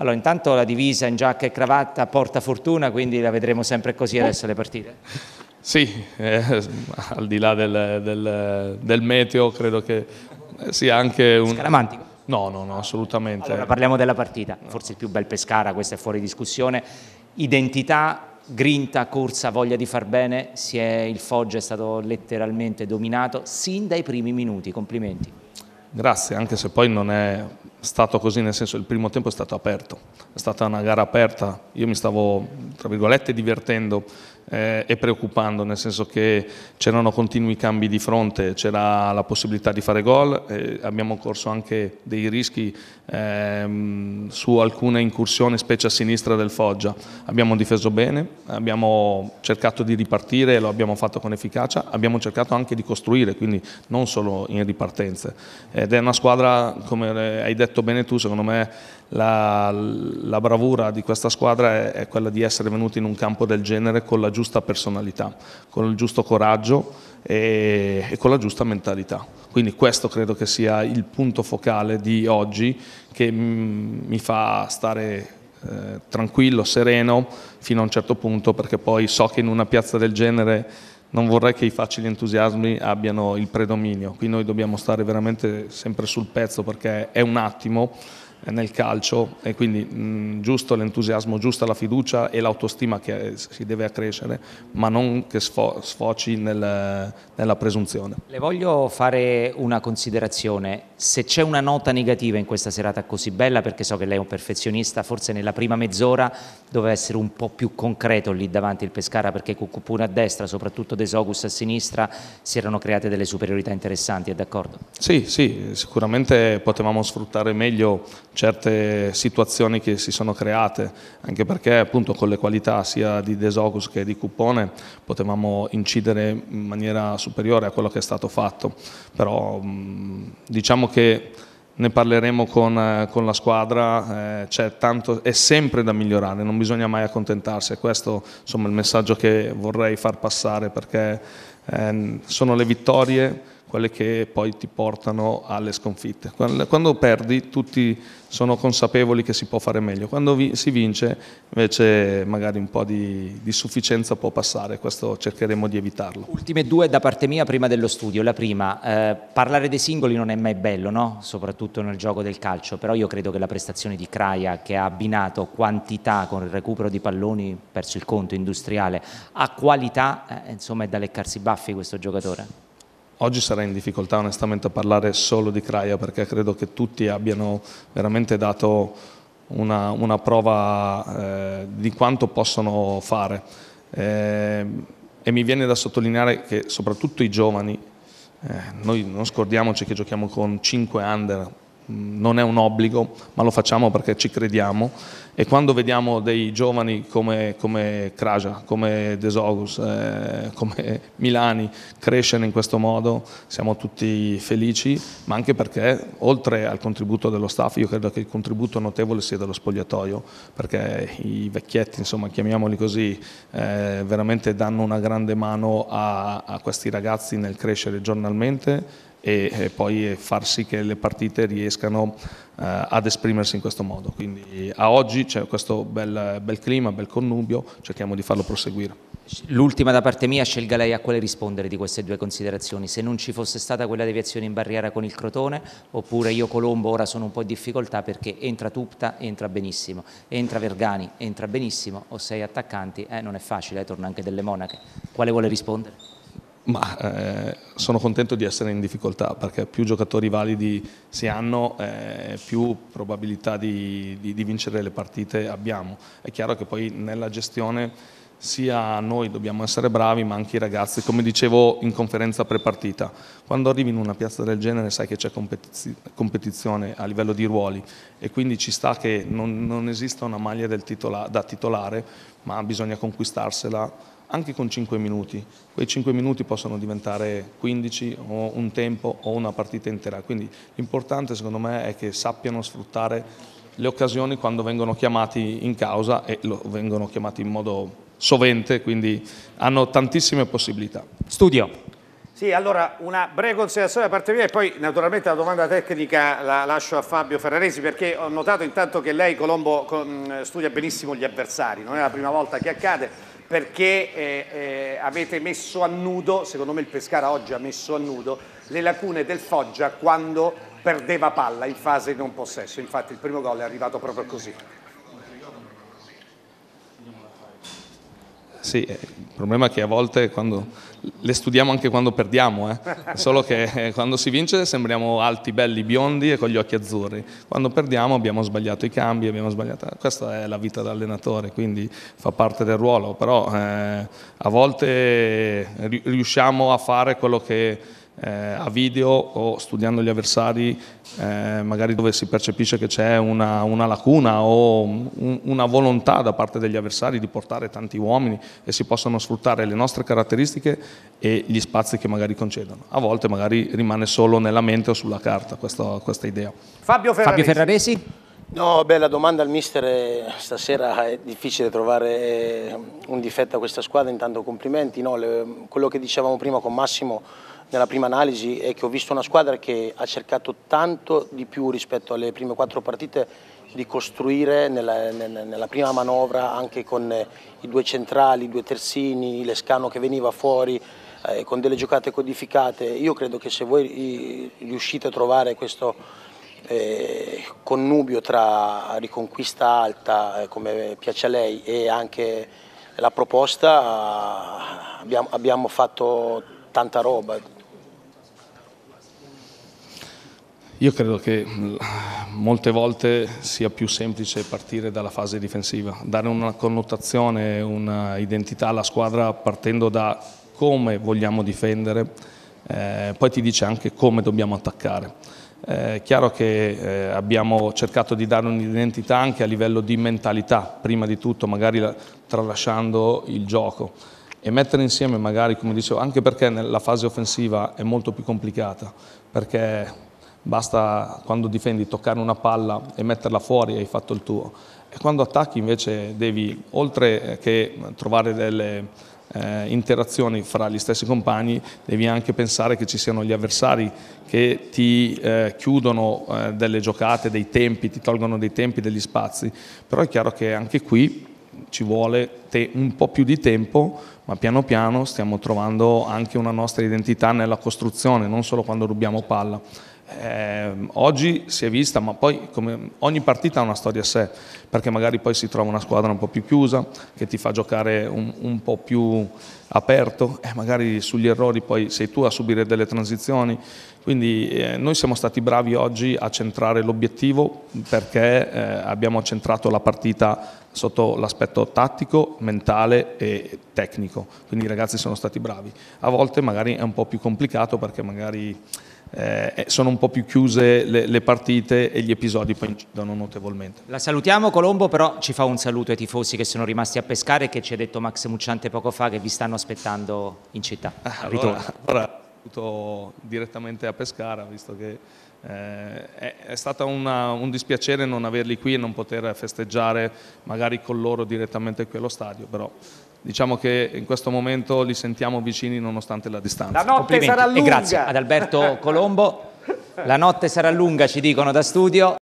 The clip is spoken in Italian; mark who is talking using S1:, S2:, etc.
S1: Allora, intanto la divisa in giacca e cravatta porta fortuna, quindi la vedremo sempre così adesso le
S2: partite. Sì, eh, al di là del, del, del, meteo credo che sia anche un... Scaramantico? No, no, no, assolutamente. Allora, parliamo della partita,
S1: forse il più bel Pescara, questo è fuori discussione. Identità, grinta, corsa, voglia di far bene, è, il Foggia è stato letteralmente dominato sin dai primi minuti,
S2: complimenti. Grazie, anche se poi non è stato così, nel senso il primo tempo è stato aperto, è stata una gara aperta, io mi stavo tra virgolette divertendo eh, è preoccupando, nel senso che c'erano continui cambi di fronte, c'era la possibilità di fare gol, eh, abbiamo corso anche dei rischi ehm, su alcune incursioni, specie a sinistra del Foggia. Abbiamo difeso bene, abbiamo cercato di ripartire e lo abbiamo fatto con efficacia, abbiamo cercato anche di costruire, quindi non solo in ripartenze. Ed è una squadra, come eh, hai detto bene tu, secondo me la, la bravura di questa squadra è, è quella di essere venuti in un campo del genere con la giustizia giusta personalità, con il giusto coraggio e, e con la giusta mentalità. Quindi questo credo che sia il punto focale di oggi che mm, mi fa stare eh, tranquillo, sereno fino a un certo punto perché poi so che in una piazza del genere non vorrei che i facili entusiasmi abbiano il predominio, qui noi dobbiamo stare veramente sempre sul pezzo perché è un attimo eh, nel calcio e quindi mh, mm, giusto l'entusiasmo, giusta la fiducia e l'autostima che eh, si deve accrescere, ma non che sfo- sfoci nel, nella presunzione.
S1: Le voglio fare una considerazione se c'è una nota negativa in questa serata così bella, perché so che lei è un perfezionista, forse nella prima mezz'ora doveva essere un po' più concreto lì davanti il Pescara, perché Cucupone a destra, soprattutto De a sinistra, si erano create delle superiorità interessanti, è d'accordo?
S2: Sì, sì, sicuramente potevamo sfruttare meglio certe situazioni che si sono create, anche perché appunto con le qualità sia di De che di Cupone potevamo incidere in maniera superiore a quello che è stato fatto, però diciamo che ne parleremo con, eh, con la squadra, eh, tanto, è sempre da migliorare, non bisogna mai accontentarsi, e questo insomma, è il messaggio che vorrei far passare perché eh, sono le vittorie quelle che poi ti portano alle sconfitte. Quando perdi tutti sono consapevoli che si può fare meglio, quando vi, si vince invece magari un po' di, di, sufficienza può passare, questo cercheremo di evitarlo.
S1: Ultime due da parte mia prima dello studio. La prima, eh, parlare dei singoli non è mai bello, no? soprattutto nel gioco del calcio, però io credo che la prestazione di Craia che ha abbinato quantità con il recupero di palloni, perso il conto industriale, a qualità, eh, insomma è da
S2: leccarsi i baffi questo giocatore. Oggi sarei in difficoltà onestamente a parlare solo di Craia perché credo che tutti abbiano veramente dato una, una prova eh, di quanto possono fare. Eh, e mi viene da sottolineare che soprattutto i giovani, eh, noi non scordiamoci che giochiamo con 5 under, non è un obbligo, ma lo facciamo perché ci crediamo e quando vediamo dei giovani come, come Kraja, come Desogus, eh, come Milani crescere in questo modo siamo tutti felici, ma anche perché oltre al contributo dello staff io credo che il contributo notevole sia dello spogliatoio, perché i vecchietti, insomma chiamiamoli così, eh, veramente danno una grande mano a, a questi ragazzi nel crescere giornalmente e poi far sì che le partite riescano eh, ad esprimersi in questo modo. Quindi a oggi c'è questo bel, bel clima, bel connubio, cerchiamo di farlo proseguire.
S1: L'ultima da parte mia, scelga lei a quale rispondere di queste due considerazioni, se non ci fosse stata quella deviazione in barriera con il Crotone, oppure io Colombo ora sono un po' in difficoltà perché entra Tupta, entra benissimo, entra Vergani, entra benissimo, o sei attaccanti, eh, non è facile, eh, torna anche delle monache.
S2: Quale vuole rispondere? Ma eh, sono contento di essere in difficoltà perché più giocatori validi si hanno, eh, più probabilità di, di, di vincere le partite abbiamo. È chiaro che poi nella gestione sia noi dobbiamo essere bravi ma anche i ragazzi, come dicevo in conferenza prepartita, quando arrivi in una piazza del genere sai che c'è competizione a livello di ruoli e quindi ci sta che non, non esista una maglia titola da titolare ma bisogna conquistarsela anche con 5 minuti, quei 5 minuti possono diventare 15 o un tempo o una partita intera, quindi l'importante secondo me è che sappiano sfruttare le occasioni quando vengono chiamati in causa e lo vengono chiamati in modo sovente, quindi hanno tantissime possibilità. Studio.
S1: Sì, allora una breve considerazione da parte mia e poi naturalmente la domanda tecnica la lascio a Fabio Ferraresi perché ho notato intanto che lei Colombo studia benissimo gli avversari, non è la prima volta che accade, perché eh, eh, avete messo a nudo, secondo me il Pescara oggi ha messo a nudo, le lacune del Foggia quando perdeva palla in fase di non possesso, infatti il primo gol è arrivato proprio così.
S2: Sì, eh, il problema è che a volte quando, le studiamo anche quando perdiamo, eh? solo che eh, quando si vince sembriamo alti, belli, biondi e con gli occhi azzurri. Quando perdiamo abbiamo sbagliato i cambi, sbagliato... questa è la vita da allenatore, quindi fa parte del ruolo, però eh, a volte eh, riusciamo a fare quello che eh, a video o studiando gli avversari eh, magari dove si percepisce che c'è una, una, lacuna o un, una volontà da parte degli avversari di portare tanti uomini e si possono sfruttare le nostre caratteristiche e gli spazi che magari concedono. A volte magari rimane solo nella mente o sulla carta questa, questa idea.
S1: Fabio Ferraresi. Fabio Ferraresi. No, beh, la domanda al
S2: mister eh, stasera è difficile trovare eh, un difetto a questa squadra, intanto complimenti, no? Le, quello che dicevamo prima con Massimo nella prima analisi è che ho visto una squadra che ha cercato tanto di più rispetto alle prime quattro partite di costruire nella, nella prima manovra anche con eh, i due centrali, i due terzini, l'escano che veniva fuori, eh, con delle giocate codificate. Io credo che se voi riuscite a trovare questo eh, connubio tra riconquista alta, eh, come piace a lei, e anche la proposta, abbiamo, abbiamo fatto tanta roba. Io credo che mm, molte volte sia più semplice partire dalla fase difensiva, dare una connotazione, un'identità alla squadra partendo da come vogliamo difendere, eh, poi ti dice anche come dobbiamo attaccare. Eh, è eh, chiaro che eh, abbiamo cercato di dare un'identità anche a livello di mentalità, prima di tutto magari la, tralasciando il gioco e mettere insieme magari, come dicevo, anche perché nella fase offensiva è molto più complicata, perché basta quando difendi toccare una palla e metterla fuori e hai fatto il tuo. E quando attacchi invece devi, oltre che trovare delle eh, interazioni fra gli stessi compagni, devi anche pensare che ci siano gli avversari che ti eh, chiudono eh, delle giocate, dei tempi, ti tolgono dei tempi, degli spazi. Però è chiaro che anche qui ci vuole un po' più di tempo, ma piano piano stiamo trovando anche una nostra identità nella costruzione, non solo quando rubiamo palla eh, oggi si è vista, ma poi come ogni partita ha una storia a sé, perché magari poi si trova una squadra un po' più chiusa, che ti fa giocare un, un po' più aperto e magari sugli errori poi sei tu a subire delle transizioni. Quindi eh, noi siamo stati bravi oggi a centrare l'obiettivo perché eh, abbiamo centrato la partita sotto l'aspetto tattico, mentale e tecnico. Quindi i ragazzi sono stati bravi. A volte magari è un po' più complicato perché magari eh, eh, sono un po' più chiuse le, le partite e gli episodi poi incidono notevolmente.
S1: La salutiamo Colombo, però ci fa un saluto ai tifosi che sono rimasti a pescare e che ci ha detto Max Mucciante poco fa che vi stanno
S2: aspettando in città. Ah, allora, allora saluto direttamente a Pescara, visto che eh, è, è, stato una, un dispiacere non averli qui e non poter festeggiare magari con loro direttamente qui allo stadio, però diciamo che in questo momento li sentiamo vicini nonostante la distanza. La notte sarà lunga! E grazie ad Alberto Colombo.
S1: La notte sarà lunga, ci dicono da studio.